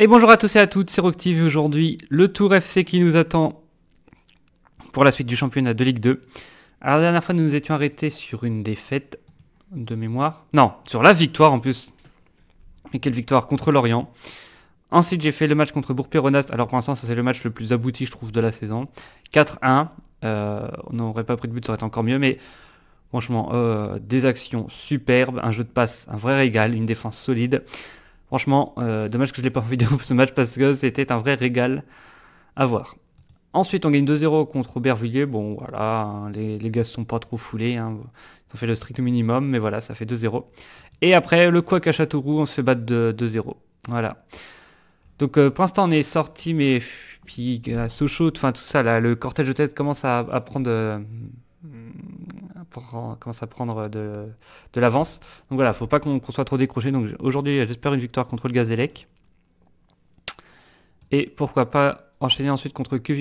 Et bonjour à tous et à toutes, c'est et aujourd'hui le Tour FC qui nous attend pour la suite du championnat de Ligue 2. Alors la dernière fois nous nous étions arrêtés sur une défaite de mémoire. Non, sur la victoire en plus. Mais quelle victoire contre l'Orient. Ensuite j'ai fait le match contre Bourg-Péronas. Alors pour l'instant ça c'est le match le plus abouti je trouve de la saison. 4-1. Euh, on n'aurait pas pris de but, ça aurait été encore mieux. Mais franchement, euh, des actions superbes, un jeu de passe, un vrai régal, une défense solide. Franchement, euh, dommage que je ne l'ai pas en vidéo ce match parce que c'était un vrai régal à voir. Ensuite, on gagne 2-0 contre Aubervilliers. Bon, voilà, hein, les, gars ne sont pas trop foulés. Hein. Ils ont fait le strict minimum, mais voilà, ça fait 2-0. Et après, le quack à Châteauroux, on se fait battre de 2-0. Voilà. Donc, euh, pour l'instant, on est sorti, mais puis à euh, Sochaux, enfin tout ça, le cortège de tête commence à, prendre commence à prendre de, l'avance. Donc voilà, faut pas qu'on soit trop décroché. Donc aujourd'hui, j'espère une victoire contre le Gazélec. Et pourquoi pas enchaîner ensuite contre que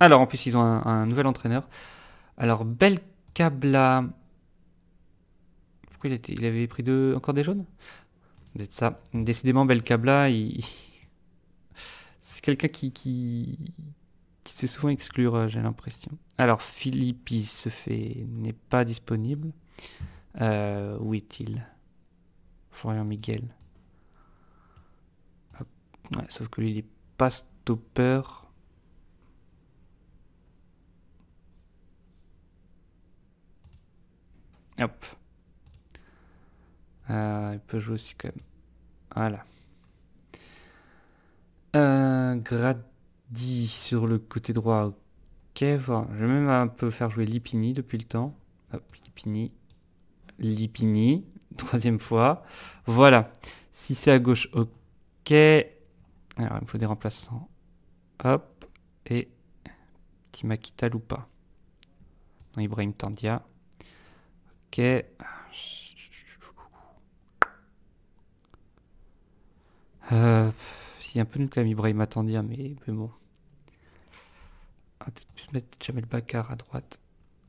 Alors en plus, ils ont un, nouvel entraîneur. Alors Belkabla... Pourquoi il, avait pris deux, encore des jaunes ça. Décidément, Belkabla, il... c'est quelqu'un qui, qui, qui souvent exclure, euh, j'ai l'impression. Alors, il se fait n'est pas disponible. Euh, où est-il Florian Miguel. sauf que lui, il n'est pas stopper. Hop. Euh, il peut jouer aussi quand Voilà. Euh, Grady sur le côté droit, je vais même un peu faire jouer Lipini depuis le temps. Ah, Lipini. Lipini. Troisième fois. Voilà. Si c'est à gauche, ok. Alors, il me faut des remplaçants. Hop. Et petit ou pas. Non, Ibrahim Tandia. Ok. Euh, il y a un peu nul quand Ibrahim Tandia, mais bon. Ah, peut-être mettre Jamel Bakar à droite.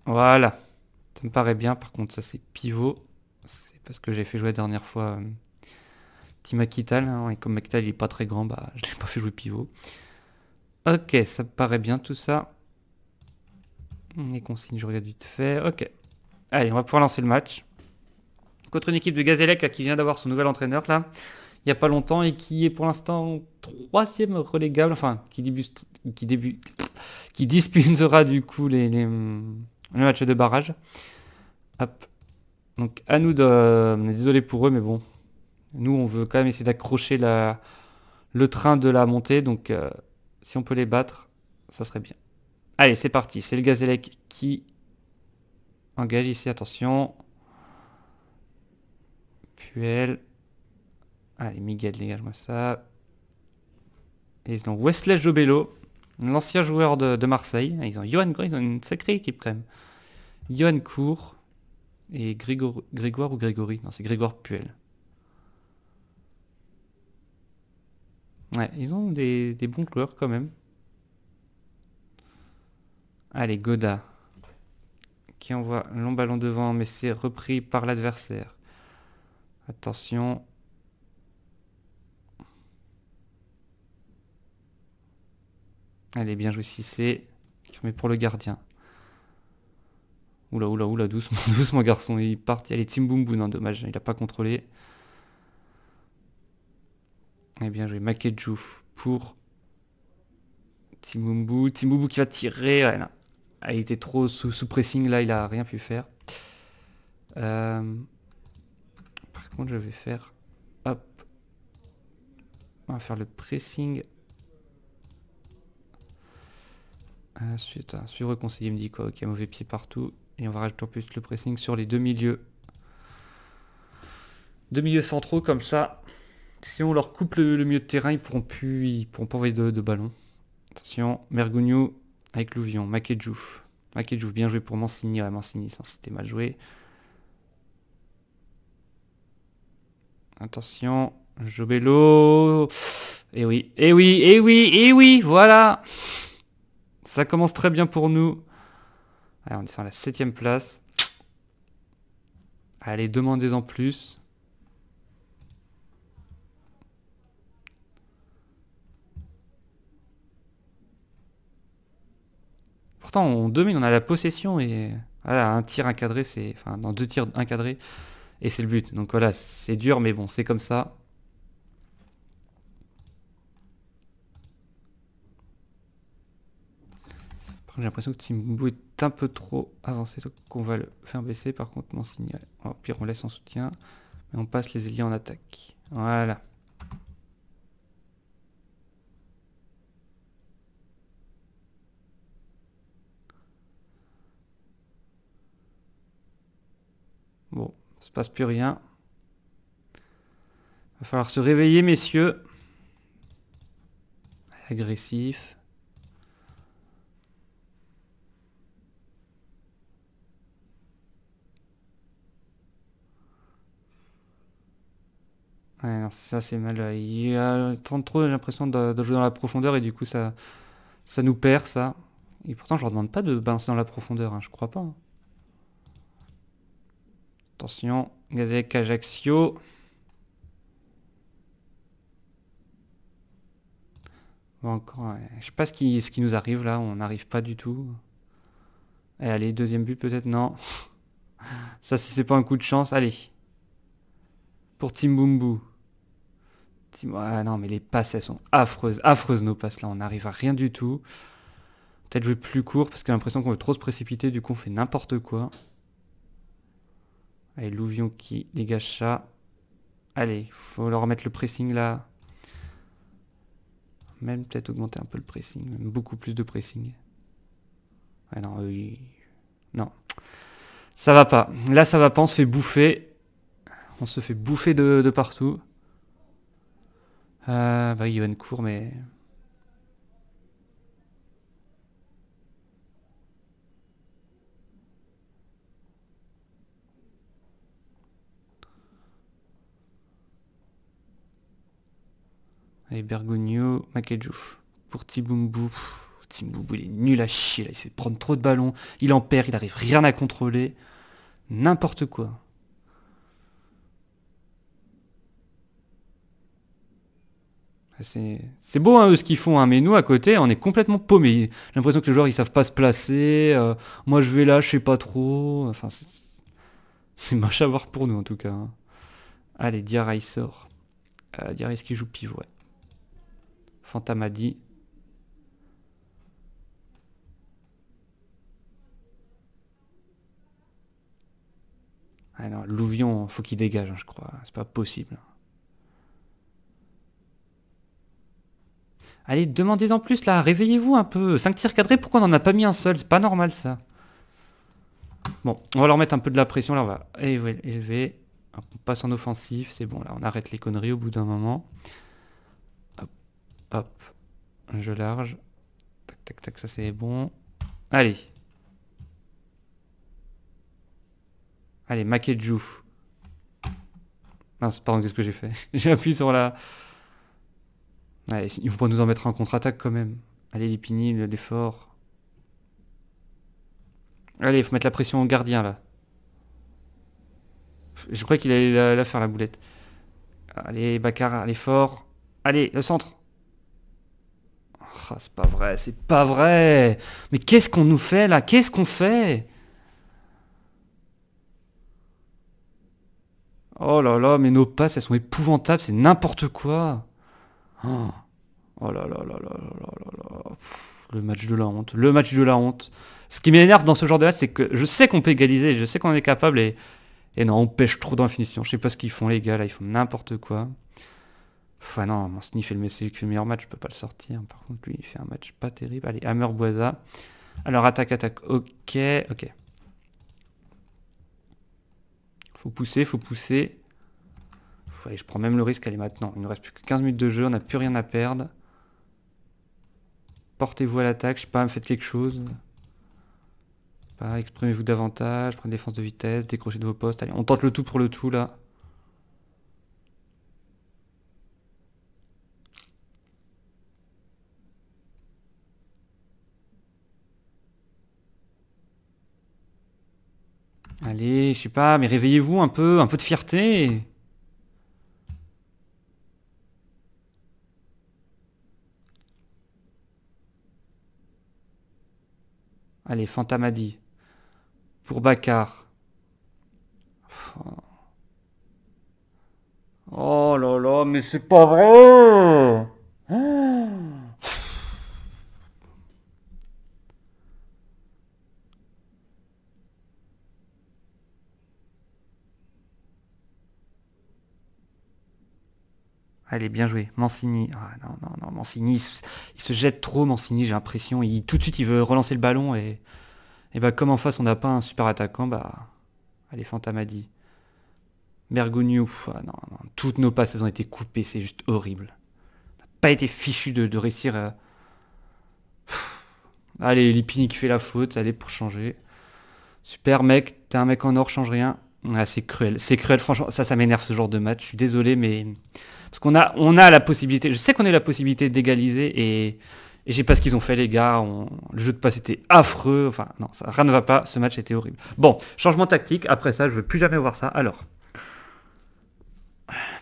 Voilà. Ça me paraît bien. Par contre, ça, c'est pivot. C'est parce que j'ai fait jouer la dernière fois euh, Tim Akital. Hein. et comme Akital, il est pas très grand, bah, je l'ai pas fait jouer pivot. Ok, ça me paraît bien tout ça. Les consignes, je regarde te fait. Ok. Allez, on va pouvoir lancer le match. Contre une équipe de Gazelec hein, qui vient d'avoir son nouvel entraîneur là, il n'y a pas longtemps et qui est pour l'instant troisième relégable, enfin qui débute, qui débute, qui disputera du coup les, matchs de barrage. Donc à nous de... désolé pour eux, mais bon. Nous, on veut quand même essayer d'accrocher le train de la montée. Donc euh, si on peut les battre, ça serait bien. Allez, c'est parti. C'est le Gazélec qui engage ici. Attention. Puel. Allez, Miguel, dégage-moi ça. ils ont au Jobello l'ancien joueur de, Marseille. Ils ont Johan Cour, ils ont une sacrée équipe quand même. Johan Cour et Grégoire ou Grégory Non, c'est Grégoire Puel. Ouais, ils ont des, bons joueurs quand même. Allez, Goda. Qui envoie long ballon devant, mais c'est repris par l'adversaire. Attention. est bien joué 6 c'est Mais pour le gardien. Oula, oula, oula, doucement, doucement, garçon. Il part. Il est a les dommage. Il n'a pas contrôlé. Eh bien vais Makedjou pour Timboumbou. Timboumbou qui va tirer. elle ah, il était trop sous, pressing. Là, il a rien pu faire. Euh, par contre, je vais faire... Hop. On va faire le pressing. Ensuite, un suivre conseiller me dit quoi Ok, mauvais pied partout. Et on va rajouter en plus le pressing sur les deux milieux. Deux milieux centraux comme ça. Si on leur coupe le, milieu de terrain, ils pourront plus, ils pourront pas envoyer de, ballon. Attention, Mergugno avec Louvion, Makedjouf. Makedjouf, bien joué pour Mancini. Ouais, Mancini, ça c'était mal joué. Attention, Jobello. eh oui, eh oui, eh oui, et eh oui, voilà ça commence très bien pour nous. Allez, on descend à la septième place. Allez, demandez-en plus. Pourtant, on domine, on a la possession et... Voilà, un tir, encadré. c'est... Enfin, dans deux tirs, encadrés. et c'est le but. Donc voilà, c'est dur, mais bon, c'est comme ça. j'ai l'impression que Timbou est un peu trop avancé, donc on va le faire baisser. Par contre, mon signal. Au pire, on laisse en soutien, mais on passe les ailiers en attaque. Voilà. Bon, il se passe plus rien. Il Va falloir se réveiller, messieurs. Agressif. ça c'est mal. Euh, il a trop l'impression de, jouer dans la profondeur et du coup ça, ça nous perd ça. Et pourtant je leur demande pas de balancer dans la profondeur, hein, je crois pas. Hein. Attention, Gazek Ajaccio. encore, je sais pas ce qui, ce qui nous arrive là, on n'arrive pas du tout. allez, deuxième but peut-être, non. Ça c'est pas un coup de chance, allez. Pour Timbumbu. Ah non, mais les passes, elles sont affreuses. Affreuses nos passes, là. On n'arrive à rien du tout. Peut-être jouer plus court parce que l'impression qu'on veut trop se précipiter. Du coup, on fait n'importe quoi. Allez, Louvion qui dégage ça. Allez, faut leur mettre le pressing là. Même peut-être augmenter un peu le pressing. beaucoup plus de pressing. Ah non, oui, non. Ça va pas. Là, ça va pas. On se fait bouffer. On se fait bouffer de partout. Ah, bah Yohan court, mais... Allez, Bergogno, Makedouf. Pour Tiboumbou. Tiboumbou, il est nul à chier, là. Il fait prendre trop de ballons. Il en perd, il n'arrive rien à contrôler. N'importe quoi. C'est beau hein, eux ce qu'ils font, hein, mais nous à côté on est complètement paumés. J'ai l'impression que les joueurs ils savent pas se placer, euh, moi je vais là, je sais pas trop. Enfin c'est moche à voir pour nous en tout cas. Hein. Allez, Diarra il sort. Euh, est-ce qui joue pivot. Fantamadi. Ah non, Louvion, faut qu'il dégage, je crois. C'est pas possible. Allez, demandez-en plus là, réveillez-vous un peu. 5 tirs cadrés, pourquoi on n'en a pas mis un seul C'est pas normal ça. Bon, on va leur mettre un peu de la pression là, on va élever. on passe en offensif, c'est bon là, on arrête les conneries au bout d'un moment. Hop, hop, un jeu large. Tac, tac, tac, ça c'est bon. Allez. Allez, Non, Mince, pardon, qu'est-ce que j'ai fait J'ai appuyé sur la il faut nous en mettre en contre-attaque quand même. Allez, Lipini, l'effort. Allez, il faut mettre la pression au gardien, là. Je crois qu'il allait la, faire, la boulette. Allez, Bakar, l'effort. Allez, le centre. Ah, c'est pas vrai, c'est pas vrai. Mais qu'est-ce qu'on nous fait, là Qu'est-ce qu'on fait Oh là là, mais nos passes, elles sont épouvantables, c'est n'importe quoi. Oh, oh là là là là là là là. Le match de la honte. Le match de la honte. Ce qui m'énerve dans ce genre de match, c'est que je sais qu'on peut égaliser, je sais qu'on est capable et, et non, on pêche trop dans la finition. Je sais pas ce qu'ils font les gars, là, ils font n'importe quoi. Enfin non, il fait le, le meilleur match, je peux pas le sortir. Par contre, lui, il fait un match pas terrible. Allez, Hammer Boisa. Alors, attaque, attaque, ok, ok. Faut pousser, faut pousser allez, je prends même le risque, allez maintenant. Il ne reste plus que 15 minutes de jeu, on n'a plus rien à perdre. Portez-vous à l'attaque, je sais pas, faites quelque chose. exprimez-vous davantage, prenez défense de vitesse, décrochez de vos postes. Allez, on tente le tout pour le tout là. Allez, je sais pas, mais réveillez-vous un peu, un peu de fierté. Allez, Fantamadi. Pour Bakar. Oh là là, mais c'est pas vrai ah. Allez, bien joué. Mancini. Ah, non, non, non, Mancini, il se, jette trop, Mancini, j'ai l'impression. Il, tout de suite, il veut relancer le ballon et, et bah, comme en face, on n'a pas un super attaquant, bah, allez, Fantamadi. Bergogneau, ah, non, non, toutes nos passes, elles ont été coupées, c'est juste horrible. On pas été fichu de, de réussir à... Allez, Lipini qui fait la faute, allez, pour changer. Super, mec, t'es un mec en or, change rien. Ah, c'est cruel. C'est cruel, franchement. Ça, ça m'énerve ce genre de match. Je suis désolé, mais... Parce qu'on a, on a la possibilité... Je sais qu'on a la possibilité d'égaliser et... et je sais pas ce qu'ils ont fait, les gars. Le jeu de passe était affreux. Enfin, non, ça, rien ne va pas. Ce match était horrible. Bon, changement tactique. Après ça, je veux plus jamais voir ça. Alors...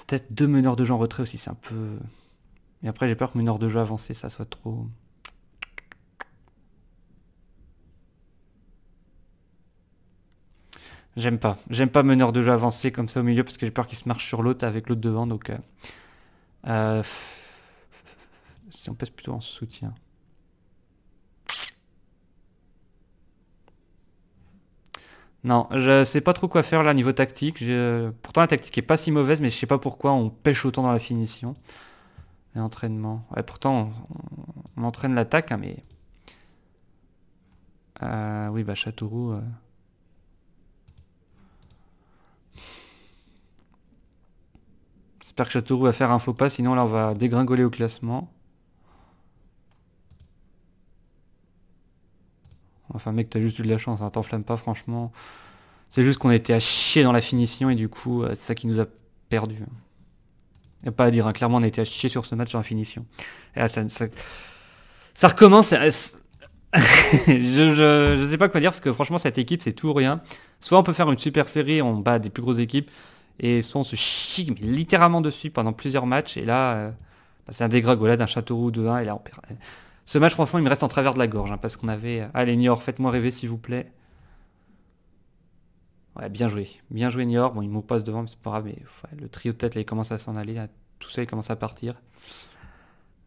Peut-être deux meneurs de jeu en retrait aussi, c'est un peu... Et après, j'ai peur que meneur de jeu avancé, ça soit trop... J'aime pas. J'aime pas meneur de jeu avancé comme ça au milieu parce que j'ai peur qu'il se marche sur l'autre avec l'autre devant. Donc, euh, euh, si on pèse plutôt en soutien. Non, je sais pas trop quoi faire là niveau tactique. Pourtant la tactique est pas si mauvaise, mais je sais pas pourquoi on pêche autant dans la finition. Et entraînement. Ouais, pourtant on, entraîne l'attaque, hein, mais... Euh, oui, bah Châteauroux... J'espère que Châteauroux va faire un faux pas, sinon là on va dégringoler au classement. Enfin mec, t'as juste eu de la chance, hein. t'enflamme pas franchement. C'est juste qu'on était à chier dans la finition et du coup, euh, c'est ça qui nous a perdu. et pas à dire, hein. clairement on était à chier sur ce match la finition. Et ça, recommence. Euh, je, je, je sais pas quoi dire parce que franchement cette équipe c'est tout ou rien. Soit on peut faire une super série, on bat des plus grosses équipes, et soit on se chie littéralement dessus pendant plusieurs matchs. Et là, euh, bah, c'est un dégringolade, un Châteauroux 2-1. Et là, on euh, Ce match, franchement, il me reste en travers de la gorge. Hein, parce qu'on avait... Euh, allez, Nior, faites-moi rêver, s'il vous plaît. Ouais, bien joué. Bien joué, Nior. Bon, il me passe devant, mais c'est pas grave. Mais le trio de tête, là, il commence à s'en aller. tout ça, il commence à partir.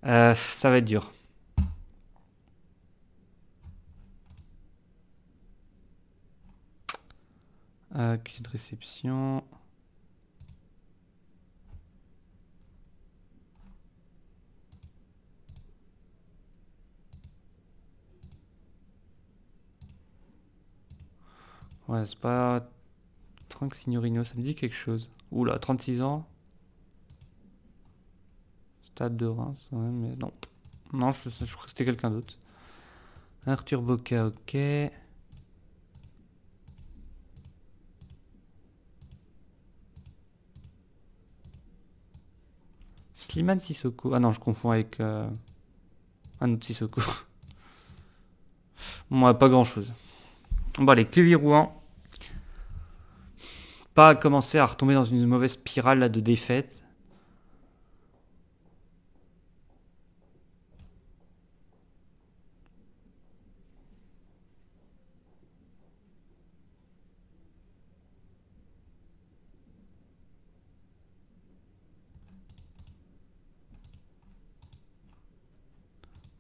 ça va être dur. Euh, de réception. Ouais, c'est pas... Franck Signorino, ça me dit quelque chose. Oula, 36 ans. Stade de Reims, ouais, mais non. Non, je, je crois que c'était quelqu'un d'autre. Arthur Boca, ok. Slimane Sissoko. Ah non, je confonds avec euh, un autre Sissoko. Moi, bon, pas grand chose. Bon, allez, Quevilly Rouen commencer à retomber dans une mauvaise spirale là, de défaite.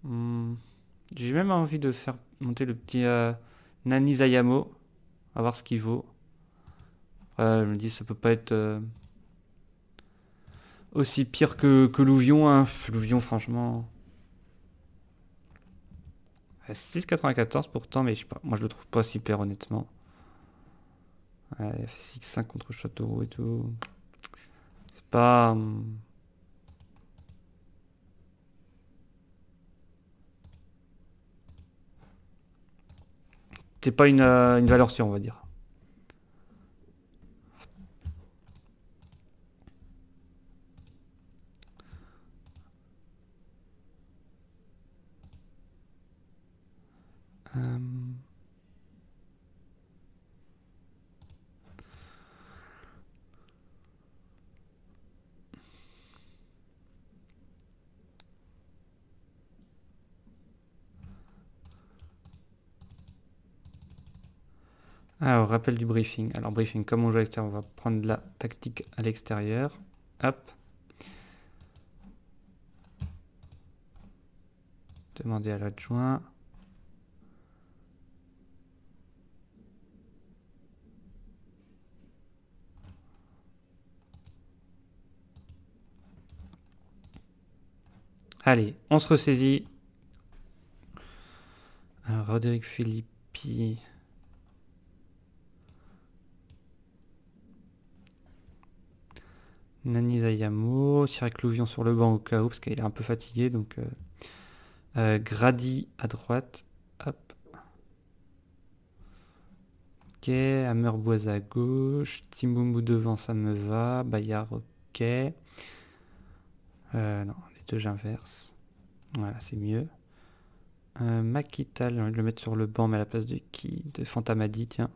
Hmm. J'ai même envie de faire monter le petit euh, Nani à voir ce qu'il vaut. Ouais je me dis, ça peut pas être euh, aussi pire que, que Louvion. Hein. Louvion, franchement... 6,94 euh, pourtant, mais je sais pas. Moi, je le trouve pas super, honnêtement. Ouais, euh, 6-5 contre Châteauroux et tout. C'est pas... Hum, c'est pas une, une valeur sûre, on va dire. Euh, Alors, ah, rappel du briefing. Alors, briefing, comme on joue à l'extérieur, on va prendre la tactique à l'extérieur. Hop. Demander à l'adjoint. Allez, on se ressaisit. Euh, Roderick Philippi. Nani Zayamo, Cyril Louvion sur le banc au cas où, parce qu'il est un peu fatigué, donc euh, euh Grady à droite, hop. Ok, Hammerboise à gauche, Timbumbu devant, ça me va, Bayard, ok. Euh, non, j'inverse. Voilà, c'est mieux. Euh, j'ai de le mettre sur le banc, mais à la place de qui De Fantamadi, tiens.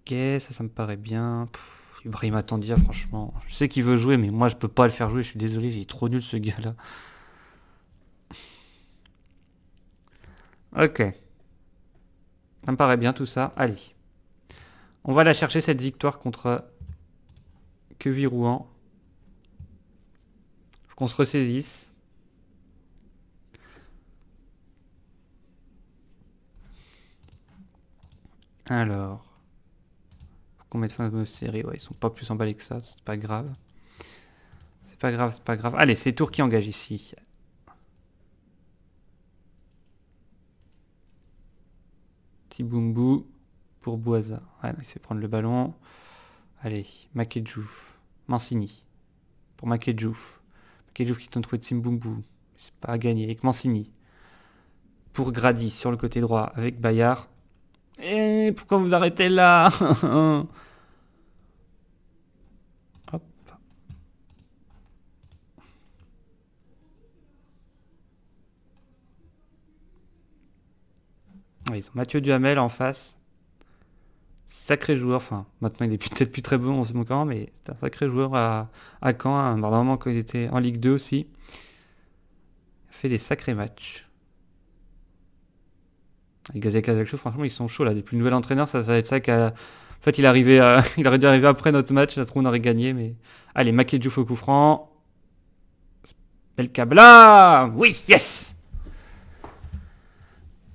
Ok, ça, ça me paraît bien. Pff, Ibrahim Attendia, franchement, je sais qu'il veut jouer, mais moi, je peux pas le faire jouer. Je suis désolé, j'ai trop nul ce gars-là. Ok. Ça me paraît bien tout ça. Allez. On va la chercher cette victoire contre que Rouen qu'on se ressaisisse. Alors, faut qu'on mette fin à nos Ouais, ils sont pas plus emballés que ça, c'est pas grave. C'est pas grave, c'est pas grave. Allez, c'est Tour qui engage ici. Petit bou pour Boisa. il sait prendre le ballon. Allez, Makedjouf. Mancini. Pour Makedjouf. Kedjouf qui tente de c'est pas gagner avec Mancini. Pour Grady sur le côté droit avec Bayard. Et eh, pourquoi vous arrêtez là Ils ont Mathieu Duhamel en face sacré joueur. Enfin, maintenant, il est peut-être plus très bon en ce moment, mais c'est un sacré joueur à, à Caen. un moment quand il était en Ligue 2 aussi, il a fait des sacrés matchs. Les Gazelle franchement, ils sont chauds là. Des plus nouvel entraîneur, ça, ça va être ça qu'en En fait, il, arrivait il aurait dû arriver après notre match, la on aurait gagné, mais... Allez, Makedjou au coup Belkabla Oui, yes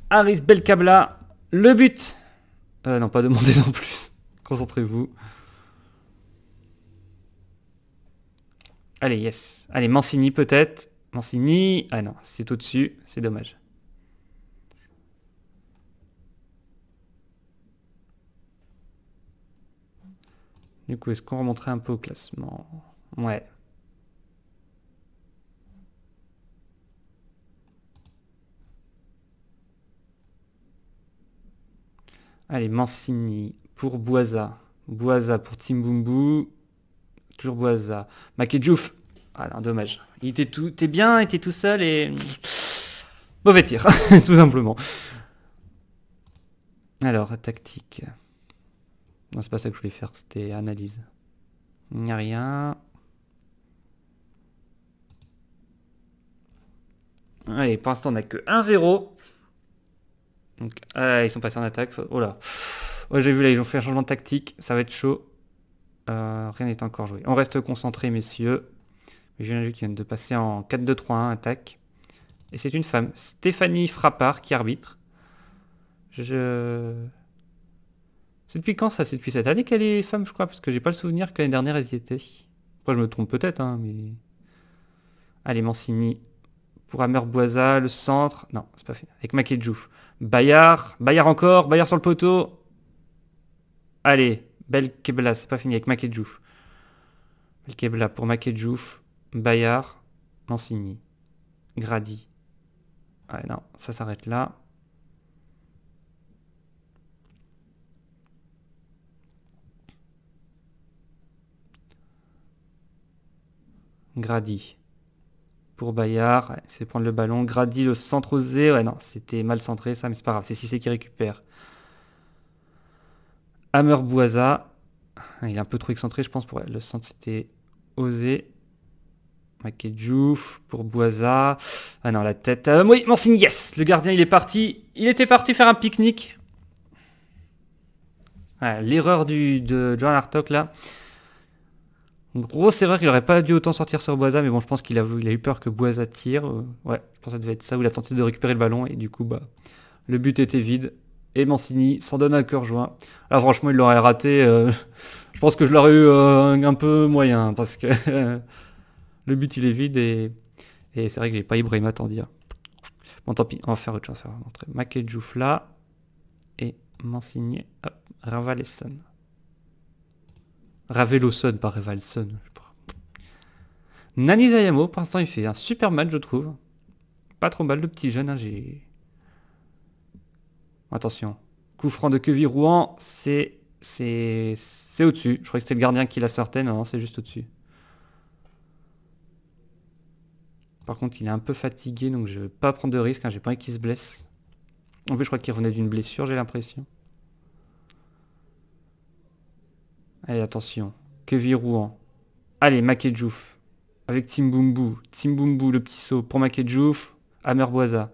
Aris Belkabla, le but euh, non, pas demander non plus. Concentrez-vous. Allez, yes. Allez, Mancini peut-être. Mancini... Ah non, c'est au-dessus. C'est dommage. Du coup, est-ce qu'on remonterait un peu au classement Ouais. Allez, Mancini pour Boisa. Boisa pour Timbumbu. Toujours Boisa. Makedjouf. dommage. Il était tout, était bien, il était tout seul et... Mauvais tir, tout simplement. Alors, tactique. Non, c'est pas ça que je voulais faire, c'était analyse. Il n'y a rien. Allez, pour l'instant, on n'a que 1-0. Donc, ah, ils sont passés en attaque. Oh là. j'ai vu là, ils ont fait un changement tactique. Ça va être chaud. Euh, rien n'est encore joué. On reste concentré, messieurs. J'ai un jeu qui vient de passer en 4-2-3-1 attaque. Et c'est une femme, Stéphanie Frappard, qui arbitre. Je... C'est depuis quand ça C'est depuis cette année qu'elle est femme, je crois, parce que j'ai pas le souvenir que l'année dernière, elle y était. je me trompe peut-être, hein, mais... Allez, Mancini, pour Boisa, le centre. Non, c'est pas fini. Avec Makedjouf. Bayard, Bayard encore, Bayard sur le poteau. Allez, Belkebla, c'est pas fini avec Makedjouf. Belkebla pour Makedjouf, Bayard, Mancini, Grady. Ah non, ça s'arrête là. Grady pour Bayard. c'est prendre le ballon. Grady le centre osé. Ouais, non, c'était mal centré ça, mais c'est pas grave. C'est Cissé qui récupère. Hammer Boisa. Il est un peu trop excentré, je pense. Pour Le centre, c'était osé. Makedjouf pour Boisa. Ah non, la tête. Euh, oui, oui, signe yes Le gardien, il est parti. Il était parti faire un pique-nique. L'erreur de John Hartog, là. Gros, c'est vrai qu'il n'aurait pas dû autant sortir sur Boisa, mais bon, je pense qu'il a, il a eu peur que Boisa tire. Euh, ouais, je pense que ça devait être ça, où il a tenté de récupérer le ballon, et du coup, bah, le but était vide. Et Mancini s'en donne à cœur joint. Là, franchement, il l'aurait raté. Euh, je pense que je l'aurais eu euh, un peu moyen, hein, parce que le but, il est vide, et, c'est vrai que j'ai pas à tant dire. Bon, tant pis, on va faire autre chose. On va montrer et Mancini, hop, Sun par Evalson. Nani Zayamo, pour l'instant, il fait un super match, je trouve. Pas trop mal, le petit jeune, j'ai... Attention. Coup franc de Quevy Rouen, c'est... C'est... au-dessus. Je croyais que c'était le gardien qui la sortait, non, non c'est juste au-dessus. Par contre, il est un peu fatigué, donc je ne vais pas prendre de risque, hein. j'ai pas envie qu'il se blesse. En plus, je crois qu'il revenait d'une blessure, j'ai l'impression. Allez, attention. Kevin Rouen. Allez, Makedjouf. Avec Timbumbu. Timbumbu, le petit saut pour Makedjouf. Amerboisa.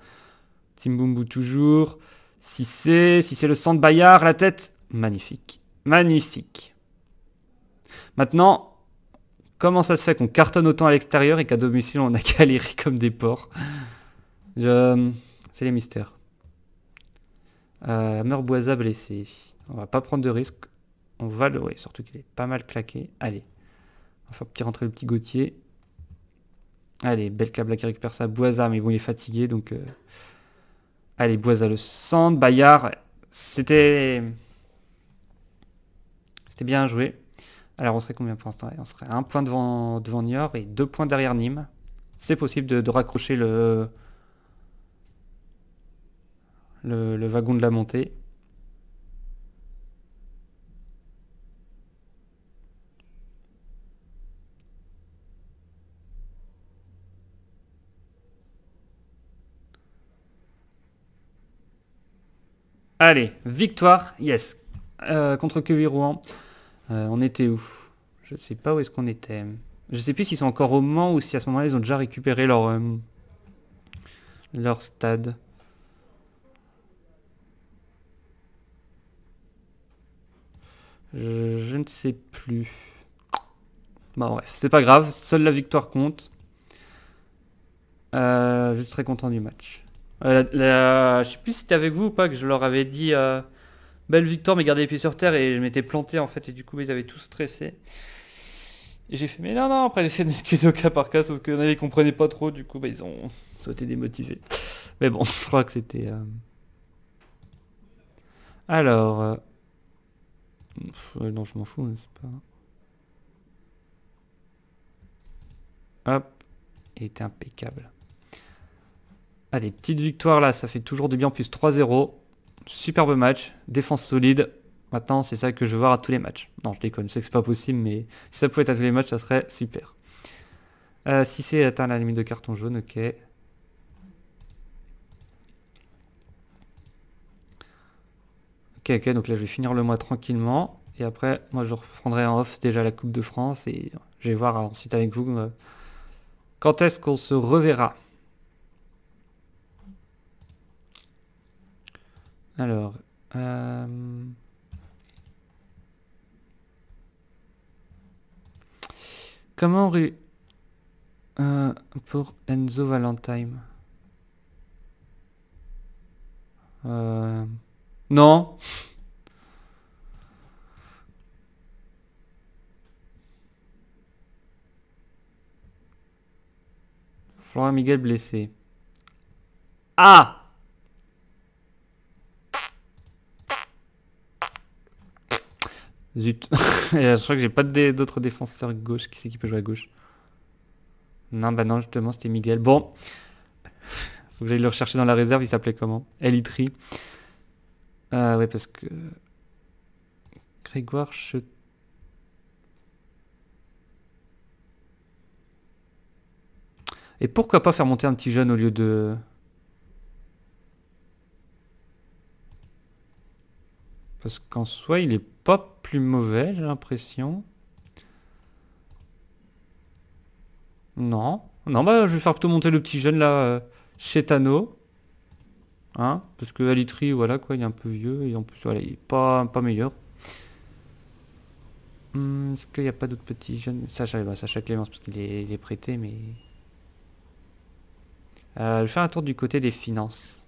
Timbumbu toujours. Si c'est, si c'est le centre Bayard, la tête. Magnifique. Magnifique. Maintenant, comment ça se fait qu'on cartonne autant à l'extérieur et qu'à domicile on a galéré comme des porcs C'est les mystères. Euh, blessé. On va pas prendre de risque. On va le... surtout qu'il est pas mal claqué. Allez. Enfin, petit rentrer le petit Gauthier. Allez, Belkabla qui récupère ça. Boisa, mais bon, il est fatigué, donc... Euh, allez, Boisa le centre. Bayard, c'était... C'était bien joué. Alors, on serait combien pour l'instant On serait un point devant, devant Niort et deux points derrière Nîmes. C'est possible de, raccrocher le, le wagon de la montée. Allez, victoire, yes. Euh, contre quevirouan Rouen. Euh, on était où Je ne sais pas où est-ce qu'on était. Je sais plus s'ils sont encore au Mans ou si à ce moment-là ils ont déjà récupéré leur, euh, leur stade. Je, ne sais plus. Bon bref, c'est pas grave, seule la victoire compte. je serai content du match. Euh, je sais plus si c'était avec vous ou pas que je leur avais dit euh, belle victoire mais gardez les pieds sur terre et je m'étais planté en fait et du coup ils avaient tous stressé. Et j'ai fait mais non non après essayé de m'excuser au cas par cas sauf qu'on avait en pas trop du coup bah, ils ont sauté démotivés. Mais bon je crois que c'était... Euh, alors... non je m'en fous n'est-ce hein, pas... Hop. Et impeccable. Allez, petite victoire là, ça fait toujours du bien, plus 3-0. Superbe match, défense solide. Maintenant, c'est ça que je veux voir à tous les matchs. Non, je déconne, je sais que c'est pas possible, mais si ça pouvait être à tous les matchs, ça serait super. Euh, si c'est atteint la limite de carton jaune, ok. Ok, ok, donc là je vais finir le mois tranquillement. Et après, moi je reprendrai en off déjà la Coupe de France et je vais voir ensuite avec vous euh, quand est-ce qu'on se reverra. Alors, euh, comment rue euh, pour Enzo Valentine. Euh, non Florent Miguel blessé. Ah Zut. Euh, je crois que j'ai pas d'autres défenseurs gauche. Qui c'est qui peut jouer à gauche Non, bah non, justement, c'était Miguel. Bon. Faut que j'aille le rechercher dans la réserve. Il s'appelait comment Elitri. Ah euh, ouais, parce que... Grégoire je... Et pourquoi pas faire monter un petit jeune au lieu de... Parce qu'en soi, il est pop plus mauvais, j'ai l'impression. Non. Non, bah, je vais faire plutôt monter le petit jeune, là, euh, chez Tano. Hein Parce que Alitri, voilà, quoi, il est un peu vieux. Et en plus, voilà, il est pas, pas meilleur. Hum, est-ce qu'il n'y a pas d'autres petits jeunes Sacha, ça Sacha Clémence, parce qu'il est, est, prêté, mais... Euh, je vais faire un tour du côté des finances.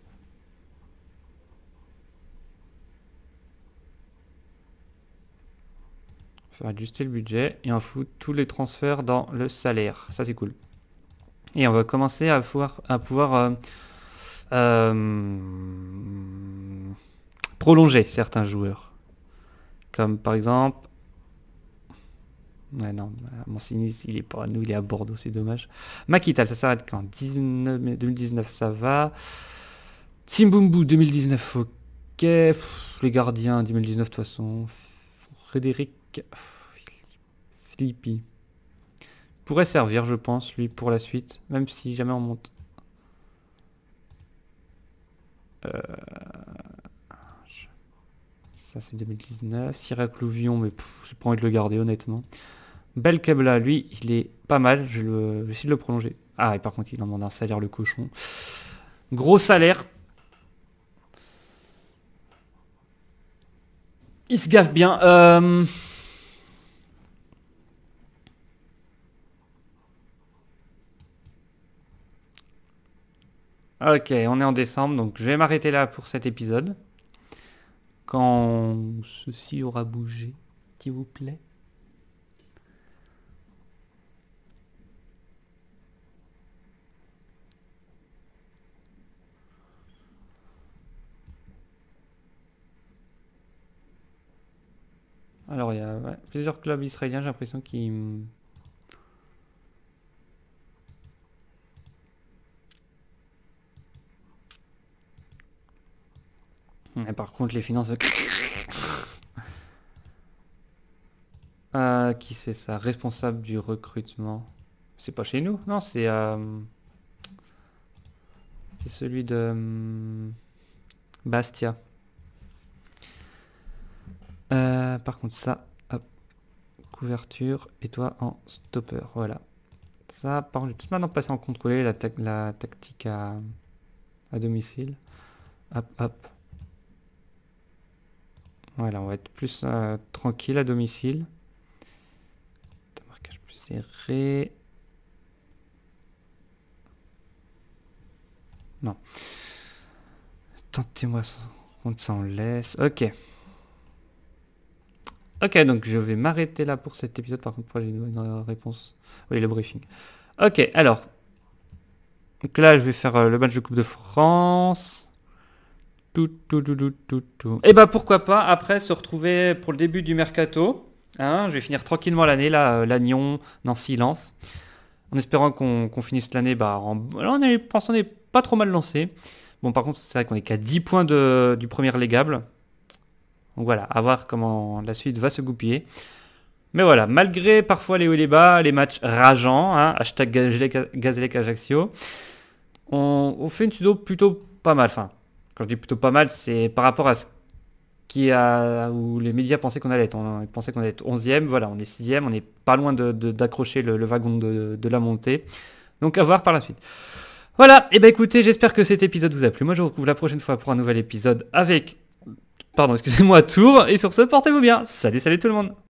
ajuster le budget et on fout tous les transferts dans le salaire. Ça, c'est cool. Et on va commencer à pouvoir, à pouvoir euh, euh, prolonger certains joueurs. Comme par exemple... Ouais, non, euh, sinistre il est pas à nous, il est à Bordeaux, c'est dommage. Makital, ça s'arrête quand 19, 2019, ça va. Timbumbu, 2019, ok. les gardiens, 2019, de toute façon. Frédéric Flippy. Pourrait servir, je pense, lui, pour la suite. Même si jamais on monte. Euh, ça, c'est 2019. Sirac Louvion, mais j'ai pas envie de le garder, honnêtement. à lui, il est pas mal. Je, je vais essayer de le prolonger. Ah, et par contre, il en demande un salaire, le cochon. Gros salaire. Il se gaffe bien. Euh... Ok, on est en décembre, donc je vais m'arrêter là pour cet épisode. Quand ceci aura bougé, s'il vous plaît. Alors il y a plusieurs clubs israéliens, j'ai l'impression qu'ils Mm. par contre, les finances... Ah, qui c'est ça Responsable du recrutement. C'est pas chez nous Non, c'est... Euh, c'est celui de... Hmm, Bastia. Euh, par contre, ça, couverture, et toi en stopper, voilà. Ça, par contre, maintenant passer en contrôler la, tactique à, à domicile. Hop, hop. Voilà, on va être plus euh, tranquille à domicile. Marquage plus serré. Non. Tentez-moi on s'en laisse. Ok. Ok, donc je vais m'arrêter là pour cet épisode. Par contre, pour j'ai une réponse. Oui, le briefing. Ok, alors. Donc là, je vais faire euh, le match de Coupe de France. Et bah pourquoi pas après se retrouver pour le début du mercato. je vais finir tranquillement l'année là, l'Agnon dans silence, En espérant qu'on finisse l'année, bah en... on est, pense on est pas trop mal lancé. Bon par contre c'est vrai qu'on est qu'à 10 points de, du premier légable. Donc voilà, à voir comment la suite va se goupiller. Mais voilà, malgré parfois les hauts et les bas, les matchs rageants, hashtag Gazelec Ajaccio, on, fait une pseudo plutôt pas mal. Enfin, quand je dis plutôt pas mal, c'est par rapport à ce qui a, où les médias pensaient qu'on allait être. On pensait qu'on allait être 11e, voilà, on est 6e, on n'est pas loin d'accrocher le, wagon de, la montée. Donc à voir par la suite. Voilà, et eh ben écoutez, j'espère que cet épisode vous a plu. Moi je vous retrouve la prochaine fois pour un nouvel épisode avec, pardon, excusez-moi, Tour. Et sur ce, portez-vous bien. Salut, salut tout le monde.